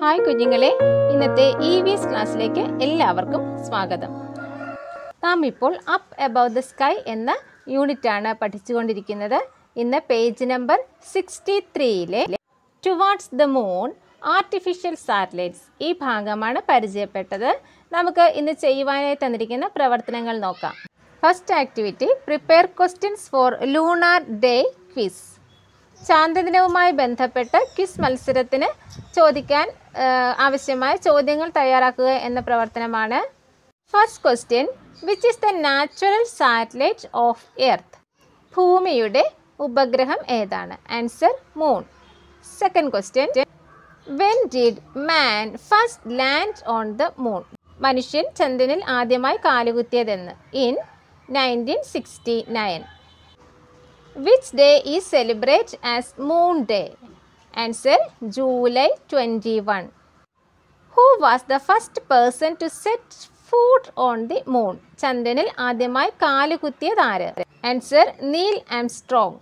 Hi കുഞ്ഞുങ്ങളെ ഇന്നത്തെ E V S ക്ലാസ്സിലേക്ക് എല്ലാവർക്കും സ്വാഗതം നാം ഇപ്പോൾ അപ്പ് എബവ് ദ സ്കൈ എന്ന യൂണിറ്റ് ആണ് പഠിച്ചുകൊണ്ടിരിക്കുന്നത് ഇന്ന് പേജ് നമ്പർ സിക്സ്റ്റി ത്രീയിലെ towards the moon artificial satellites ഈ ഭാഗമാണ് പരിചയപ്പെട്ടത് നമുക്ക് ഇന്ന് ചെയ്യുവാനായി തന്നിരിക്കുന്ന പ്രവർത്തനങ്ങൾ നോക്കാം first activity prepare questions for lunar day quiz ചാന്ദ്രദിനവുമായി ബന്ധപ്പെട്ട് ക്വിസ് മത്സരത്തിന് ചോദിക്കാൻ ആവശ്യമായ ചോദ്യങ്ങൾ തയ്യാറാക്കുക എന്ന പ്രവർത്തനമാണ് first question which is the natural satellite of earth ഭൂമിയുടെ ഉപഗ്രഹം ഏതാണ് answer moon second question when did man first land on the moon മനുഷ്യൻ ചന്ദ്രനിൽ ആദ്യമായി കാലുകുത്തിയതെന്ന് in nineteen sixty nine which day is celebrate as moon day Answer July 21. Who was the first person to set foot on the moon? Chandanil Adhimai Kalikutya Dara. Answer Neil Armstrong.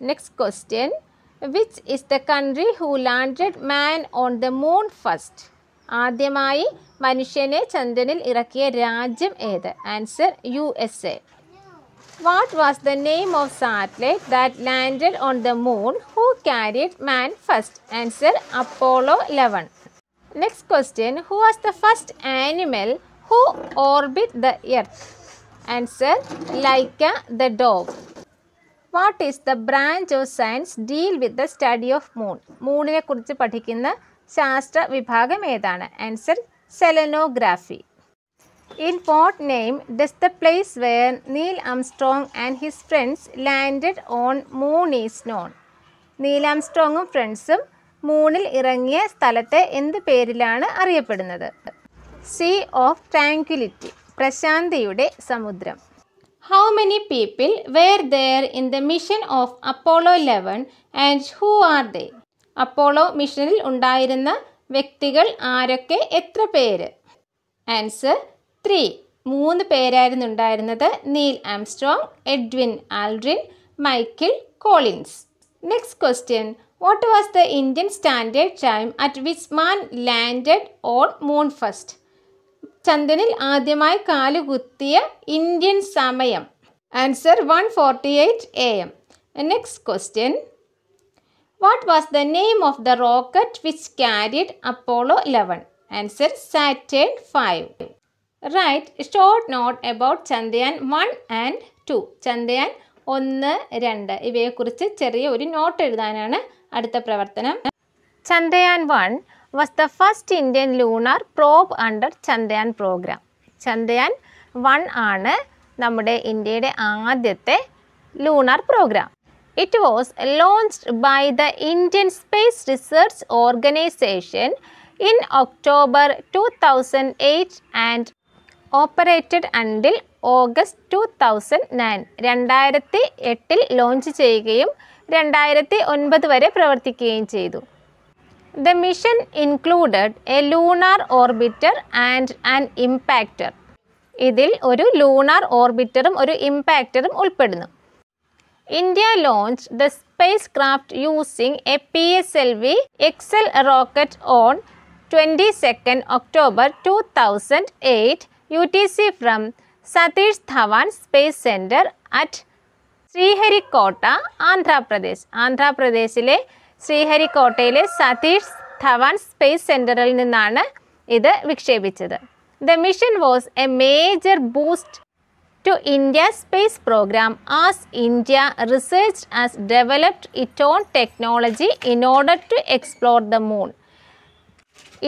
Next question. Which is the country who landed man on the moon first? Adhimai Manishene Chandanil Irakya Rajam Eda. Answer USA. What was the name of satellite that landed on the moon who carried man first answer Apollo eleven next question who was the first animal who orbit the earth answer Laika the dog what is the branch of science deal with the study of moon മൂണിനെ കുറിച്ച് പഠിക്കുന്ന ശാസ്ത്ര വിഭാഗം ഏതാണ് answer selenography in Fort name does the place where Neil Armstrong and his friends landed on moon is known Neil ആംസ്ട്രോങ്ങും ഫ്രണ്ട്സും മൂണിൽ ഇറങ്ങിയ സ്ഥലത്തെ എന്ത് പേരിലാണ് അറിയപ്പെടുന്നത് സീ ഓഫ് ട്രാങ്ക്വിലിറ്റി പ്രശാന്തിയുടെ സമുദ്രം how many people were there in the mission of Apollo eleven and who are they Apollo മിഷനിൽ ഉണ്ടായിരുന്ന വ്യക്തികൾ ആരൊക്കെ എത്ര പേര് ആൻസർ ത്രീ മൂന്ന് പേരായിരുന്നു ഉണ്ടായിരുന്നത് Neil Armstrong Edwin Aldrin Michael Collins next question what was the Indian standard time at which man landed on moon first ചന്ദ്രനിൽ ആദ്യമായി കാലുകുത്തിയ ഇന്ത്യൻ സമയം answer one forty eight A M next question what was the name of the rocket which carried Apollo eleven answer Saturn five write short note about Chandrayaan one and two Chandrayaan ഒന്ന് രണ്ട് ഇവയെക്കുറിച്ച് ചെറിയ ഒരു note എഴുതാനാണ് അടുത്ത പ്രവർത്തനം Chandrayaan one was the first Indian lunar probe under Chandrayaan programme Chandrayaan one ആണ് നമ്മുടെ ഇന്ത്യയുടെ ആദ്യത്തെ lunar programme it was launched by the Indian space research organisation two thousand 2008 and operated until August two thousand nine രണ്ടായിരത്തി എട്ടിൽ launch ചെയ്യുകയും രണ്ടായിരത്തി ഒൻപത് വരെ പ്രവർത്തിക്കുകയും ചെയ്തു the mission included a lunar orbiter and an impactor ഇതിൽ ഒരു ലൂണാർ ഓർബിറ്ററും ഒരു ഇമ്പാക്റ്ററും ഉൾപ്പെടുന്നു India launch the spacecraft using A P S L V XL rocket on twenty second October two thousand eight U T C from Satish Dhawan space Center at Sriharikota Andhra Pradesh ആന്ധ്രാപ്രദേശിലെ ശ്രീഹരിക്കോട്ടയിലെ Satish Dhawan space സെൻറ്ററിൽ നിന്നാണ് ഇത് വിക്ഷേപിച്ചത് the mission was a major boost to India space programme as India research as developed it on technology in order to explore the moon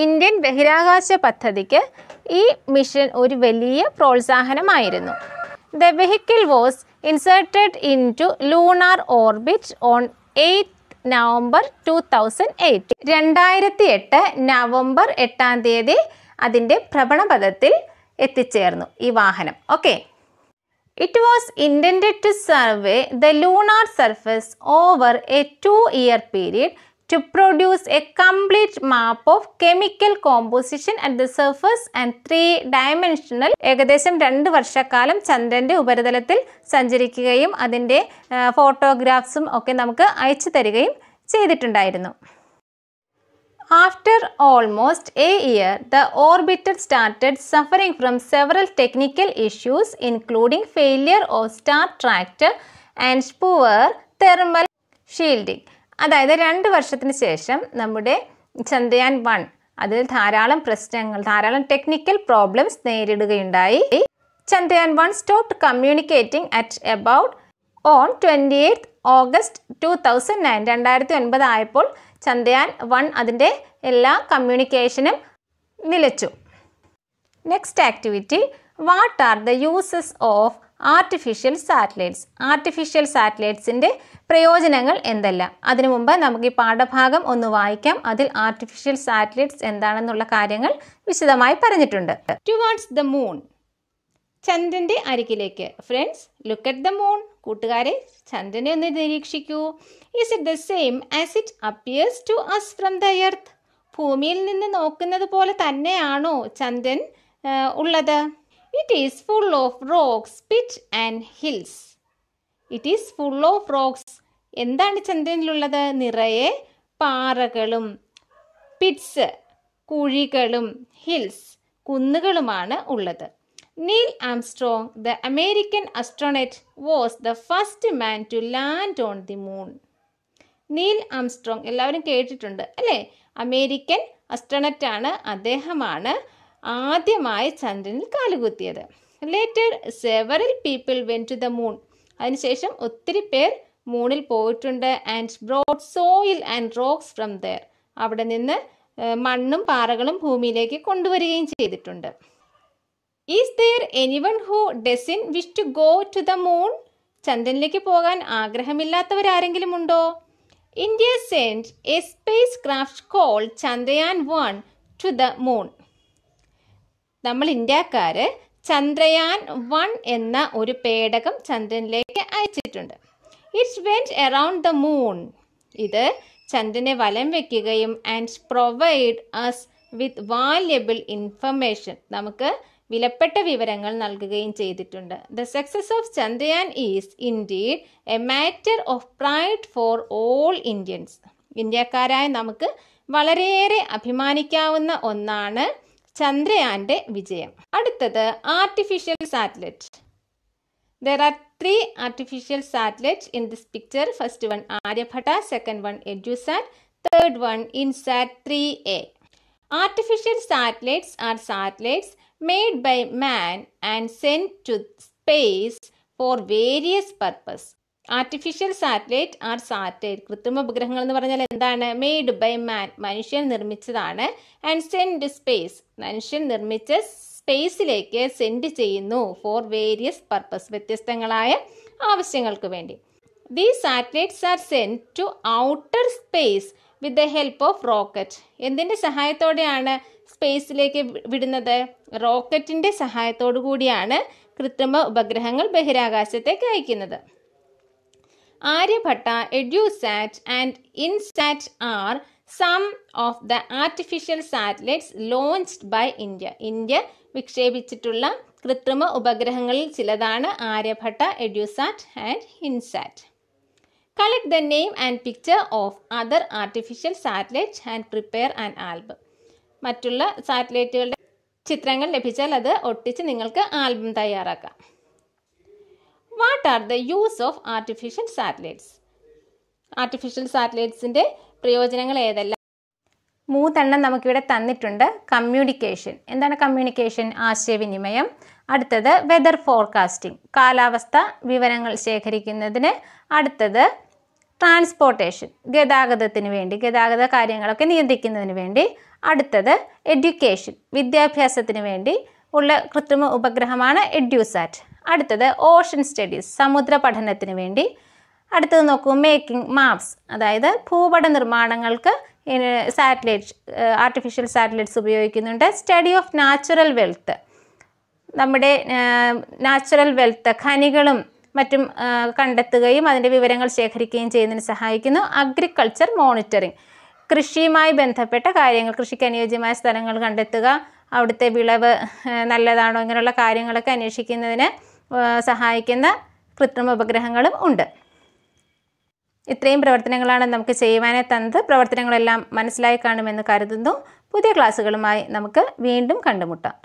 Indian ബഹിരാകാശ പദ്ധതിക്ക് ഈ mission ഒരു വലിയ പ്രോത്സാഹനമായിരുന്നു the vehicle was inserted in to lunar orbit on eight November two thousand eight രണ്ടായിരത്തി എട്ട് November എട്ടാം തീയതി അതിൻ്റെ ഭ്രമണപഥത്തിൽ എത്തിച്ചേർന്നു ഈ വാഹനം okay it was intend to survey the lunar surface over a two year period to produce a complete map of chemical composition at the surface and three dimensional ഏകദേശം രണ്ട് വർഷക്കാലം ചന്ദ്രൻ്റെ ഉപരിതലത്തിൽ സഞ്ചരിക്കുകയും അതിൻ്റെ ഫോട്ടോഗ്രാഫ്സും ഒക്കെ നമുക്ക് അയച്ചു തരികയും ചെയ്തിട്ടുണ്ടായിരുന്നു After almost a year, the orbiter started suffering from several technical issues including failure of star tractor and poor thermal shielding. അതായത് രണ്ട് വർഷത്തിന് ശേഷം നമ്മുടെ ചന്ദ്രയാൻ വൺ അതിൽ ധാരാളം പ്രശ്നങ്ങൾ ധാരാളം ടെക്നിക്കൽ പ്രോബ്ലംസ് നേരിടുകയുണ്ടായി Chandrayaan one stop communicating at about on twenty eighth August two thousand nine രണ്ടായിരത്തി ഒൻപത് ആയപ്പോൾ ചന്ദ്രയാൻ വൺ അതിൻ്റെ എല്ലാ കമ്മ്യൂണിക്കേഷനും നിലച്ചു next activity what are the uses of artificial satellites artificial സാറ്റലൈറ്റ്സിൻ്റെ പ്രയോജനങ്ങൾ എന്തെല്ലാം അതിനു മുമ്പ് നമുക്ക് ഈ പാഠഭാഗം ഒന്ന് വായിക്കാം അതിൽ ആർട്ടിഫിഷ്യൽ സാറ്റലൈറ്റ്സ് എന്താണെന്നുള്ള കാര്യങ്ങൾ വിശദമായി പറഞ്ഞിട്ടുണ്ട് ടുവാർഡ്സ് ദ മൂൺ ചന്ദ്രൻ്റെ അരികിലേക്ക് friends look at the moon കൂട്ടുകാരെ ചന്ദ്രനെ ഒന്ന് നിരീക്ഷിക്കൂ is it the same as it appears to us from the earth ഭൂമിയിൽ നിന്ന് നോക്കുന്നത് പോലെ തന്നെയാണോ ചന്ദ്രൻ ഉള്ളത് it is full of rocks pit and hills it is full of rocks എന്താണ് ചന്ദ്രനിലുള്ളത് നിറയെ പാറകളും പിറ്റ്സ് കുഴികളും ഹിൽസ് കുന്നുകളുമാണ് ഉള്ളത് Neil Armstrong the American astronaut was the first man to land on the moon Neil Armstrong എല്ലാവരും കേട്ടിട്ടുണ്ട് അല്ലേ അമേരിക്കൻ അസ്ട്രോണറ്റാണ് അദ്ദേഹമാണ് ആദ്യമായി ചന്ദ്രനിൽ കാലുകുത്തിയത് later several people went to the moon അതിനുശേഷം ഒത്തിരി പേർ മൂണിൽ പോയിട്ടുണ്ട് and brought soil and rocks from there അവിടെ നിന്ന് മണ്ണും പാറകളും ഭൂമിയിലേക്ക് കൊണ്ടുവരികയും ചെയ്തിട്ടുണ്ട് is there anyone who doesn't wish to go to the moon ചന്ദ്രനിലേക്ക് പോകാൻ ആഗ്രഹമില്ലാത്തവരാരെങ്കിലും ഉണ്ടോ India sent a spacecraft call Chandrayaan one to the moon നമ്മൾ ഇന്ത്യക്കാർ ചന്ദ്രയാൻ വൺ എന്ന ഒരു പേടകം ചന്ദ്രനിലേക്ക് അയച്ചിട്ടുണ്ട് it's went around the moon ഇത് ചന്ദ്രനെ വലം വയ്ക്കുകയും and provide us with valuable information നമുക്ക് വിലപ്പെട്ട വിവരങ്ങൾ നൽകുകയും ചെയ്തിട്ടുണ്ട് the success of Chandrayaan is indeed a matter of pride for all Indians ഇന്ത്യക്കാരായ നമുക്ക് വളരെയേറെ അഭിമാനിക്കാവുന്ന ഒന്നാണ് ചന്ദ്രയാന്റെ വിജയം അടുത്തത് artificial satellite there are three artificial satellite in this picture first one Aryabhata second one EDUSAT third one INSAT three A Artificial satellites are satellites made by man and sent to space for various purposes. Artificial satellite are satellite കൃത്രിമ ഉപഗ്രഹങ്ങൾ എന്ന് പറഞ്ഞാൽ എന്താണ് made by മാൻ മനുഷ്യൻ നിർമ്മിച്ചതാണ് and send space മനുഷ്യൻ നിർമ്മിച്ച സ്പേസിലേക്ക് സെൻഡ് ചെയ്യുന്നു ഫോർ വേരിയസ് പർപ്പസ് വ്യത്യസ്തങ്ങളായ ആവശ്യങ്ങൾക്ക് വേണ്ടി these satellites are send to outer space with the help of rocket എന്തിൻ്റെ സഹായത്തോടെയാണ് സ്പേസിലേക്ക് വിടുന്നത് റോക്കറ്റിൻ്റെ സഹായത്തോടു കൂടിയാണ് കൃത്രിമ ഉപഗ്രഹങ്ങൾ ബഹിരാകാശത്തേക്ക് അയക്കുന്നത് Aryabhata EDUSAT and INSAT are some of the artificial satellites launched by India India വിക്ഷേപിച്ചിട്ടുള്ള കൃത്രിമ ഉപഗ്രഹങ്ങളിൽ ചിലതാണ് Aryabhata EDUSAT and INSAT collect the name and picture of other artificial satellite and prepare and album മറ്റുള്ള സാറ്റലൈറ്റുകളുടെ ചിത്രങ്ങൾ ലഭിച്ചാൽ അത് ഒട്ടിച്ച് നിങ്ങൾക്ക് ആൽബം തയ്യാറാക്കാം what are the use of artificial satellites artificial സാറ്റലൈറ്റ്സിൻ്റെ പ്രയോജനങ്ങൾ ഏതെല്ലാം മൂന്നെണ്ണം നമുക്കിവിടെ തന്നിട്ടുണ്ട് കമ്മ്യൂണിക്കേഷൻ എന്താണ് കമ്മ്യൂണിക്കേഷൻ ആശയവിനിമയം അടുത്തത് വെതർ ഫോർകാസ്റ്റിംഗ് കാലാവസ്ഥ വിവരങ്ങൾ ശേഖരിക്കുന്നതിന് അടുത്തത് ട്രാൻസ്പോർട്ടേഷൻ ഗതാഗതത്തിന് വേണ്ടി ഗതാഗത കാര്യങ്ങളൊക്കെ നിയന്ത്രിക്കുന്നതിന് വേണ്ടി അടുത്തത് എഡ്യൂക്കേഷൻ വിദ്യാഭ്യാസത്തിന് വേണ്ടി ഉള്ള കൃത്രിമ ഉപഗ്രഹമാണ് എഡ്യൂസാറ്റ് അടുത്തത് ഓഷൻ സ്റ്റഡീസ് സമുദ്ര പഠനത്തിന് വേണ്ടി അടുത്തത് നോക്കൂ മേക്കിംഗ് മാപ്സ് അതായത് ഭൂപട നിർമ്മാണങ്ങൾക്ക് സാറ്റലൈറ്റ് ആർട്ടിഫിഷ്യൽ സാറ്റലൈറ്റ്സ് ഉപയോഗിക്കുന്നുണ്ട് സ്റ്റഡി ഓഫ് നാച്ചുറൽ വെൽത്ത് നമ്മുടെ നാച്ചുറൽ വെൽത്ത് ഖനികളും മറ്റും കണ്ടെത്തുകയും അതിൻ്റെ വിവരങ്ങൾ ശേഖരിക്കുകയും ചെയ്യുന്നതിന് സഹായിക്കുന്നു അഗ്രികൾച്ചർ മോണിറ്ററിംഗ് കൃഷിയുമായി ബന്ധപ്പെട്ട കാര്യങ്ങൾ കൃഷിക്ക് അനുയോജ്യമായ സ്ഥലങ്ങൾ കണ്ടെത്തുക അവിടുത്തെ വിളവ് നല്ലതാണോ ഇങ്ങനെയുള്ള കാര്യങ്ങളൊക്കെ അന്വേഷിക്കുന്നതിന് സഹായിക്കുന്ന കൃത്രിമ ഉപഗ്രഹങ്ങളും ഉണ്ട് ഇത്രയും പ്രവർത്തനങ്ങളാണ് നമുക്ക് ചെയ്യുവാനായി തന്നത് പ്രവർത്തനങ്ങളെല്ലാം മനസ്സിലായി കാണുമെന്ന് കരുതുന്നു പുതിയ ക്ലാസ്സുകളുമായി നമുക്ക് വീണ്ടും കണ്ടുമുട്ടാം